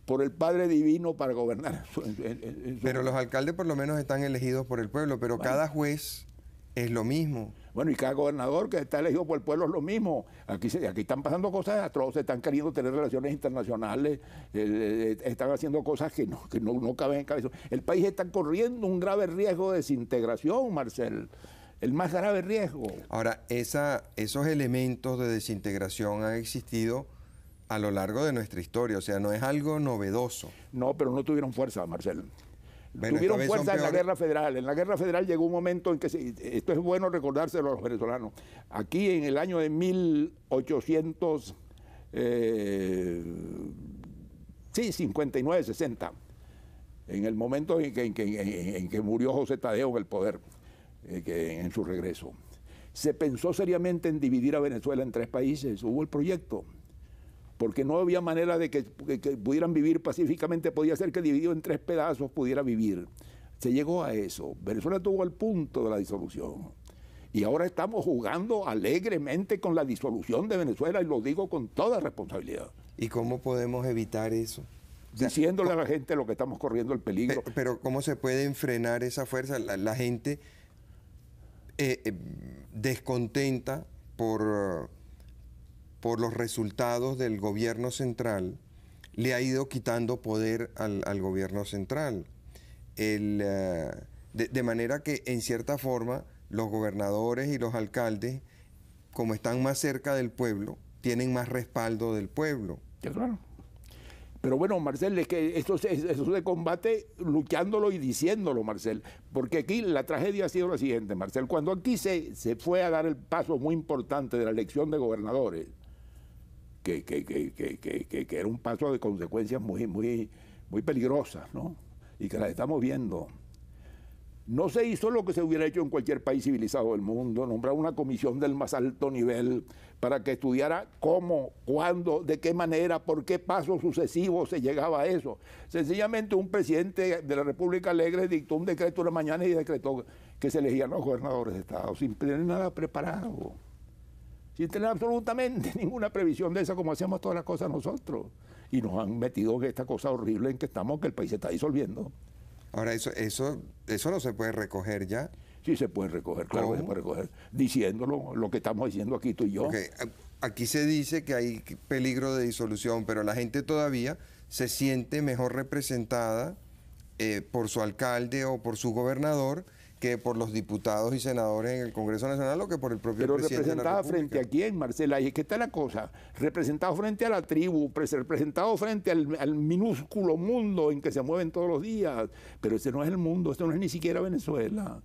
por el Padre Divino para gobernar. pero los alcaldes por lo menos están elegidos por el pueblo, pero cada juez es lo mismo. Bueno, y cada gobernador que está elegido por el pueblo es lo mismo. Aquí, se, aquí están pasando cosas atroces, están queriendo tener relaciones internacionales, eh, eh, eh, están haciendo cosas que no, que no, caben en cabeza. El país está corriendo un grave riesgo de desintegración, Marcel. El más grave riesgo. Ahora, esa, esos elementos de desintegración han existido a lo largo de nuestra historia, o sea, no es algo novedoso. No, pero no tuvieron fuerza, Marcelo. tuvieron fuerza en la guerra federal. En la guerra federal llegó un momento en que, esto es bueno recordárselo a los venezolanos, aquí en el año de 1800, eh, sí, 59, 60, en el momento en que, murió José Tadeo en el poder, eh, que, en su regreso, se pensó seriamente en dividir a Venezuela en tres países, hubo el proyecto porque no había manera de que, pudieran vivir pacíficamente, podía ser que dividido en tres pedazos pudiera vivir. Se llegó a eso. Venezuela tuvo al punto de la disolución. Y ahora estamos jugando alegremente con la disolución de Venezuela y lo digo con toda responsabilidad. ¿Y cómo podemos evitar eso? Diciéndole a la gente lo que estamos corriendo el peligro. Eh, pero, ¿cómo se puede frenar esa fuerza? La, gente eh, eh, descontenta por por los resultados del gobierno central, le ha ido quitando poder al, gobierno central. Eh, de, manera que, en cierta forma, los gobernadores y los alcaldes, como están más cerca del pueblo, tienen más respaldo del pueblo. claro. Pero bueno, Marcel, es que esto, es de combate luchándolo y diciéndolo, Marcel. Porque aquí la tragedia ha sido la siguiente, Marcel. Cuando aquí se fue a dar el paso muy importante de la elección de gobernadores, que, era un paso de consecuencias muy, muy, muy peligrosas, ¿no? Y que las estamos viendo. No se hizo lo que se hubiera hecho en cualquier país civilizado del mundo, nombrar una comisión del más alto nivel para que estudiara cómo, cuándo, de qué manera, por qué pasos sucesivos se llegaba a eso. Sencillamente un presidente de la República Alegre dictó un decreto una mañana y decretó que se elegían los gobernadores de Estado, sin tener nada preparado sin tener absolutamente ninguna previsión de eso, como hacemos todas las cosas nosotros. Y nos han metido en esta cosa horrible en que estamos, que el país se está disolviendo. Ahora, eso, eso, eso no se puede recoger ya. Sí, se puede recoger, claro que se puede recoger. Diciéndolo, lo que estamos diciendo aquí tú y yo. Aquí se dice que hay peligro de disolución, pero la gente todavía se siente mejor representada eh, por su alcalde o por su gobernador que por los diputados y senadores en el Congreso Nacional o que por el propio presidente. Pero representado frente a quién, Marcela, y es que está la cosa, representado frente a la tribu, representado frente al, minúsculo mundo en que se mueven todos los días. Pero este no es el mundo, este no es ni siquiera Venezuela.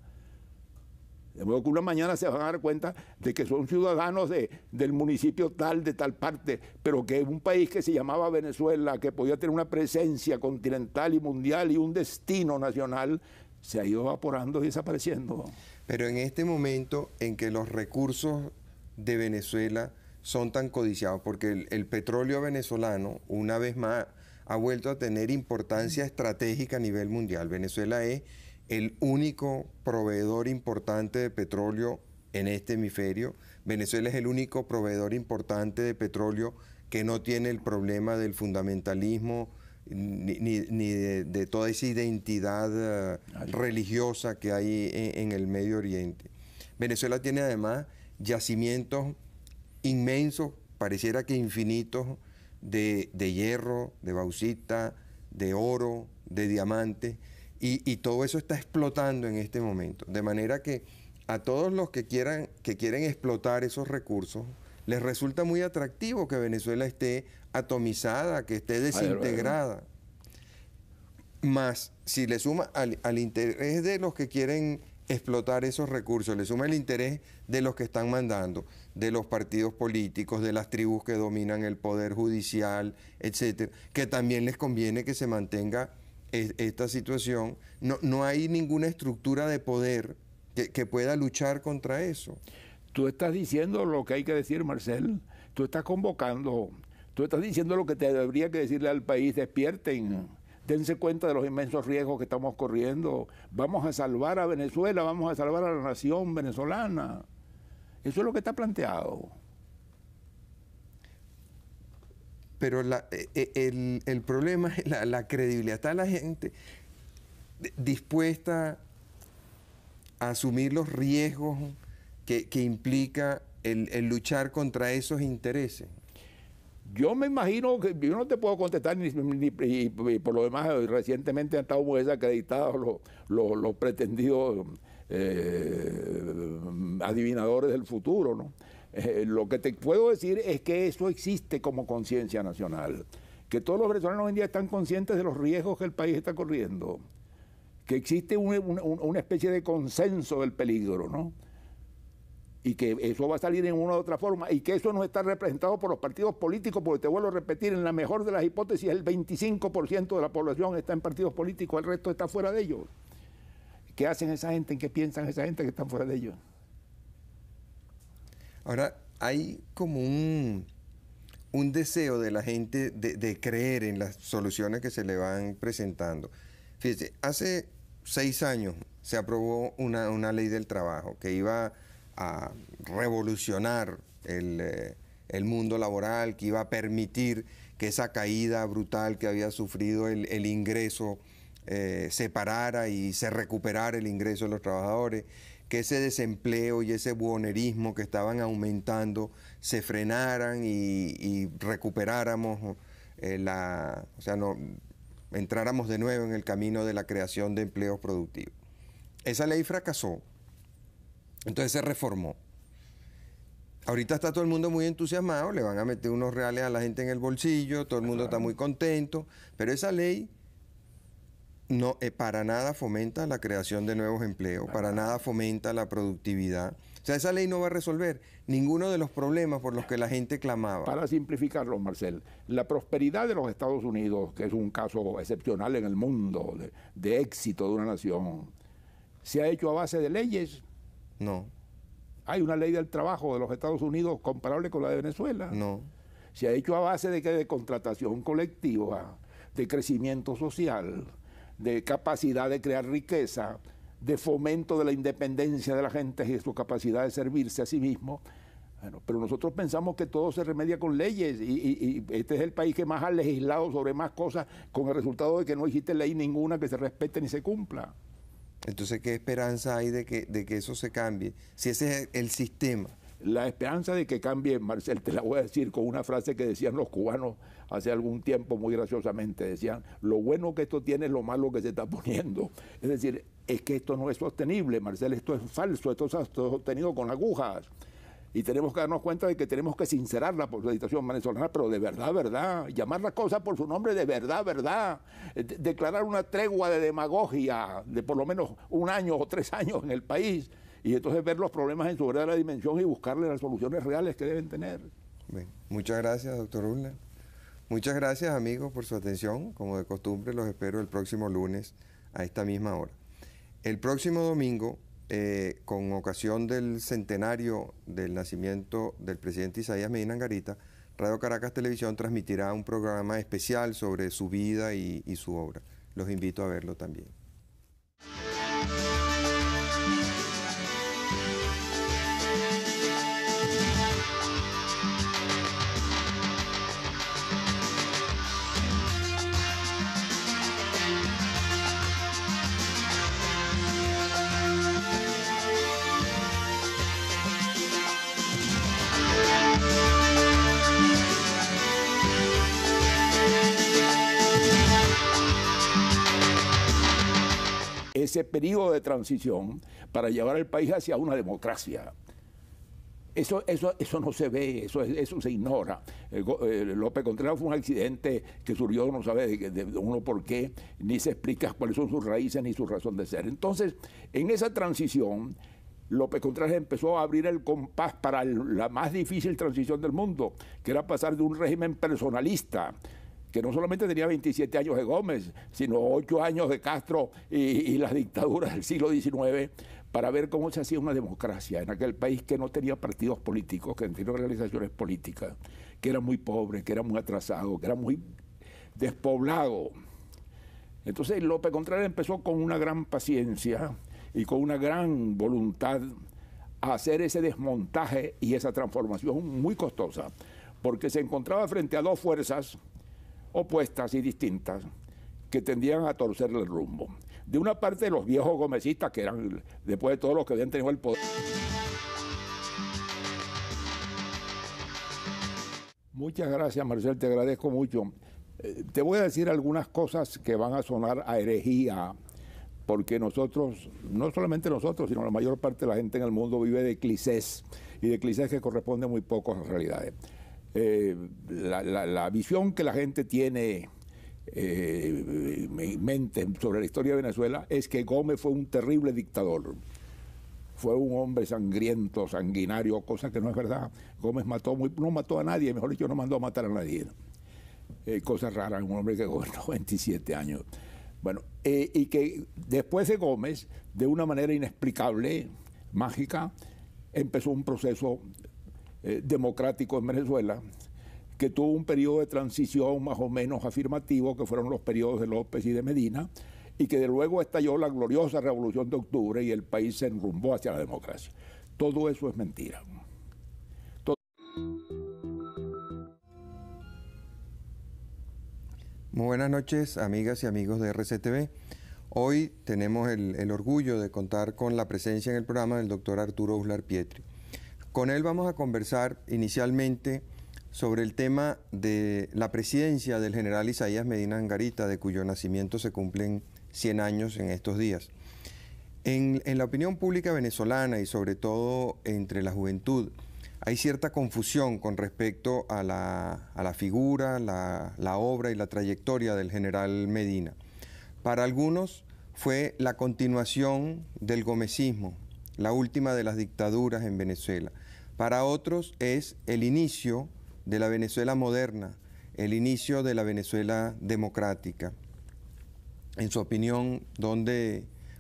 ...de modo que una mañana se van a dar cuenta de que son ciudadanos de, del municipio tal, de tal parte, pero que es un país que se llamaba Venezuela, que podía tener una presencia continental y mundial y un destino nacional, se ha ido evaporando y desapareciendo. Pero en este momento en que los recursos de Venezuela son tan codiciados, porque el, petróleo venezolano, una vez más, ha vuelto a tener importancia estratégica a nivel mundial. Venezuela es el único proveedor importante de petróleo en este hemisferio. Venezuela es el único proveedor importante de petróleo que no tiene el problema del fundamentalismo ni, de, toda esa identidad eh, religiosa que hay e, en, el Medio Oriente. Venezuela tiene además yacimientos inmensos, pareciera que infinitos, de, hierro, de bauxita, de oro, de diamante, y, y, todo eso está explotando en este momento. De manera que a todos los que quieran, que quieren explotar esos recursos, les resulta muy atractivo que Venezuela esté atomizada, que esté desintegrada. Más, si le suma al, interés de los que quieren explotar esos recursos, le suma el interés de los que están mandando, de los partidos políticos, de las tribus que dominan el poder judicial, etcétera, que también les conviene que se mantenga e, esta situación. No, no, hay ninguna estructura de poder que pueda luchar contra eso. Tú estás diciendo lo que hay que decir, Marcel. Tú estás convocando. Tú estás diciendo lo que te debería que decirle al país. Despierten. Dense cuenta de los inmensos riesgos que estamos corriendo. Vamos a salvar a Venezuela. Vamos a salvar a la nación venezolana. Eso es lo que está planteado. Pero eh, eh, el, problema es la, la credibilidad. Está la gente dispuesta a asumir los riesgos que, implica el, luchar contra esos intereses? Yo me imagino que yo no te puedo contestar ni, por lo demás eh, recientemente han estado muy desacreditados los, pretendidos eh, adivinadores del futuro, ¿no? Eh, lo que te puedo decir es que eso existe como conciencia nacional, que todos los venezolanos hoy en día están conscientes de los riesgos que el país está corriendo, que existe una especie de consenso del peligro, ¿no? y que eso va a salir en una u otra forma y que eso no está representado por los partidos políticos, porque te vuelvo a repetir, en la mejor de las hipótesis el 25% de la población está en partidos políticos, el resto está fuera de ellos. ¿Qué hacen esa gente? ¿En qué piensan esa gente que está fuera de ellos? Ahora, hay como un, un deseo de la gente de, creer en las soluciones que se le van presentando. Fíjese, hace seis años se aprobó una, una ley del trabajo que iba a revolucionar eh, el, mundo laboral, que iba a permitir que esa caída brutal que había sufrido el, ingreso eh, se parara y se recuperara el ingreso de los trabajadores, que ese desempleo y ese buonerismo que estaban aumentando se frenaran y, recuperáramos eh, la, o sea, no, entráramos de nuevo en el camino de la creación de empleos productivos. Esa ley fracasó, entonces se reformó. Ahorita está todo el mundo muy entusiasmado, le van a meter unos reales a la gente en el bolsillo, todo el mundo está muy contento, pero esa ley no eh, para nada fomenta la creación de nuevos empleos, para nada fomenta la productividad. O sea, esa ley no va a resolver ninguno de los problemas por los que la gente clamaba. Para simplificarlo, Marcel, la prosperidad de los Estados Unidos, que es un caso excepcional en el mundo de éxito de una nación, se ha hecho a base de leyes no. Hay una ley del trabajo de los Estados Unidos comparable con la de Venezuela. No. Se ha hecho a base de, que de contratación colectiva, de crecimiento social, de capacidad de crear riqueza, de fomento de la independencia de la gente y de su capacidad de servirse a sí mismo. Bueno, pero nosotros pensamos que todo se remedia con leyes y, este es el país que más ha legislado sobre más cosas con el resultado de que no existe ley ninguna que se respete ni se cumpla. Entonces, ¿qué esperanza hay de que, de que eso se cambie? Si ese es el sistema. La esperanza de que cambie, Marcel, te la voy a decir con una frase que decían los cubanos hace algún tiempo muy graciosamente. Decían, lo bueno que esto tiene es lo malo que se está poniendo. Es decir, es que esto no es sostenible, Marcel, esto es falso, esto se ha sostenido con agujas. Y tenemos que darnos cuenta de que tenemos que sincerar la situación venezolana, pero de verdad, verdad. Llamar la cosa por su nombre de verdad, verdad. Eh, declarar una tregua de demagogia de por lo menos un año o tres años en el país. Y entonces ver los problemas en su verdadera dimensión y buscarle las soluciones reales que deben tener. Muchas gracias, doctor Muchas gracias, amigos, por su atención. Como de costumbre, los espero el próximo lunes a esta misma hora. El próximo domingo eh, con ocasión del centenario del nacimiento del presidente Isaías Medina Angarita, Radio Caracas Televisión transmitirá un programa especial sobre su vida y su obra. Los invito a verlo también. ese periodo de transición para llevar el país hacia una democracia. Eso, eso, eso no se ve, eso, eso se ignora. López Contreras fue un accidente que surgió, no sabe uno por qué, ni se explica cuáles son sus raíces ni su razón de ser. Entonces, en esa transición, López Contreras empezó a abrir el compás para la más difícil transición del mundo, que era pasar de un régimen personalista, que no solamente tenía 27 años de Gómez, sino 8 años de Castro y, las dictaduras del siglo XIX, para ver cómo se hacía una democracia en aquel país que no tenía partidos políticos, que no tenía organizaciones políticas, que era muy pobre, que era muy atrasado, que era muy despoblado. Entonces López Contreras empezó con una gran paciencia y con una gran voluntad a hacer ese desmontaje y esa transformación muy costosa, porque se encontraba frente a dos fuerzas opuestas y distintas que tendían a torcerle el rumbo. De una parte los viejos gomecistas, que eran después de todos los que habían tenido el poder. Muchas gracias, Marcel, te agradezco mucho. Eh, te voy a decir algunas cosas que van a sonar a herejía, porque nosotros, no solamente nosotros, sino la mayor parte de la gente en el mundo vive de clichés, y de clichés que corresponden muy a en realidades. Eh, la, visión que la gente tiene eh, en mente sobre la historia de Venezuela es que Gómez fue un terrible dictador. Fue un hombre sangriento, sanguinario, cosa que no es verdad. Gómez mató muy, no mató a nadie, mejor dicho, no mandó a matar a nadie. Eh, cosa rara, un hombre que gobernó 27 años. Bueno, eh, y que después de Gómez, de una manera inexplicable, mágica, empezó un proceso eh, democrático en Venezuela, que tuvo un periodo de transición más o menos afirmativo, que fueron los periodos de López y de Medina, y que de luego estalló la gloriosa revolución de octubre y el país se enrumbó hacia la democracia. Todo eso es mentira. Muy buenas noches, amigas y amigos de RCTV. Hoy tenemos el, el orgullo de contar con la presencia en el programa del doctor Arturo Uslar Pietri. Con él vamos a conversar inicialmente sobre el tema de la presidencia del general Isaías Medina Angarita, de cuyo nacimiento se cumplen 100 años en estos días. En, la opinión pública venezolana y sobre todo entre la juventud, hay cierta confusión con respecto a la, figura, la, la obra y la trayectoria del general Medina. Para algunos fue la continuación del gomecismo, la última de las dictaduras en Venezuela. Para otros es el inicio de la Venezuela moderna, el inicio de la Venezuela democrática. En su opinión,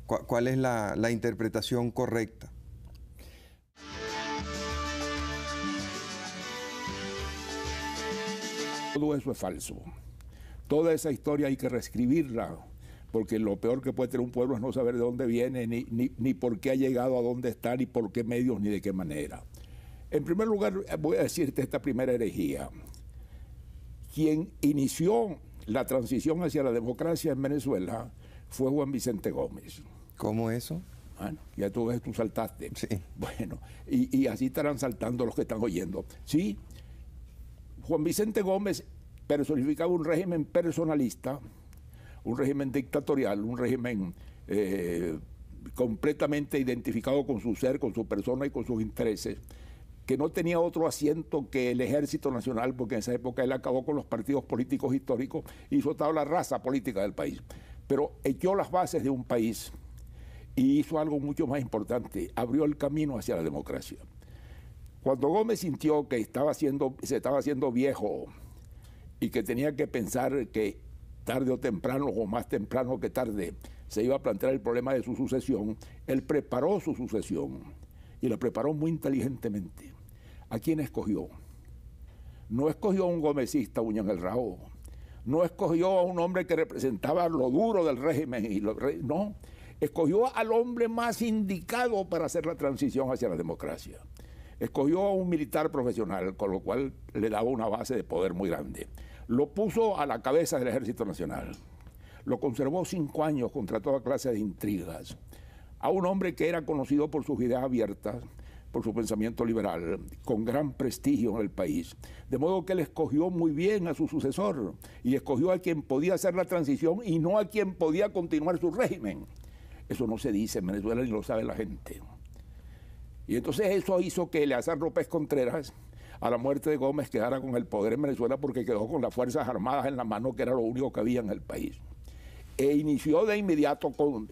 ¿cuál es la interpretación correcta? Todo eso es falso. Toda esa historia hay que reescribirla porque lo peor que puede tener un pueblo es no saber de dónde viene, ni, ni, por qué ha llegado a dónde está, ni por qué medios, ni de qué manera. En primer lugar, voy a decirte esta primera herejía. Quien inició la transición hacia la democracia en Venezuela fue Juan Vicente Gómez. ¿Cómo eso? Bueno, ya tú ves, tú saltaste. Sí. Bueno, y, y así estarán saltando los que están oyendo. Sí, Juan Vicente Gómez personificaba un régimen personalista, un régimen dictatorial, un régimen eh, completamente identificado con su ser, con su persona y con sus intereses, que no tenía otro asiento que el Ejército Nacional, porque en esa época él acabó con los partidos políticos históricos, hizo toda la raza política del país, pero echó las bases de un país y hizo algo mucho más importante, abrió el camino hacia la democracia. Cuando Gómez sintió que estaba se estaba haciendo viejo y que tenía que pensar que tarde o temprano, o más temprano que tarde, se iba a plantear el problema de su sucesión, él preparó su sucesión y lo preparó muy inteligentemente. ¿A quién escogió? No escogió a un gomecista en el Rao, no escogió a un hombre que representaba lo duro del régimen, y lo, no, escogió al hombre más indicado para hacer la transición hacia la democracia. Escogió a un militar profesional, con lo cual le daba una base de poder muy grande. Lo puso a la cabeza del Ejército Nacional. Lo conservó cinco años contra toda clase de intrigas. A un hombre que era conocido por sus ideas abiertas, por su pensamiento liberal, con gran prestigio en el país. De modo que él escogió muy bien a su sucesor y escogió a quien podía hacer la transición y no a quien podía continuar su régimen. Eso no se dice en Venezuela ni lo sabe la gente. Y entonces eso hizo que Eleazar López Contreras a la muerte de Gómez quedara con el poder en Venezuela porque quedó con las Fuerzas Armadas en la mano, que era lo único que había en el país. E inició de inmediato con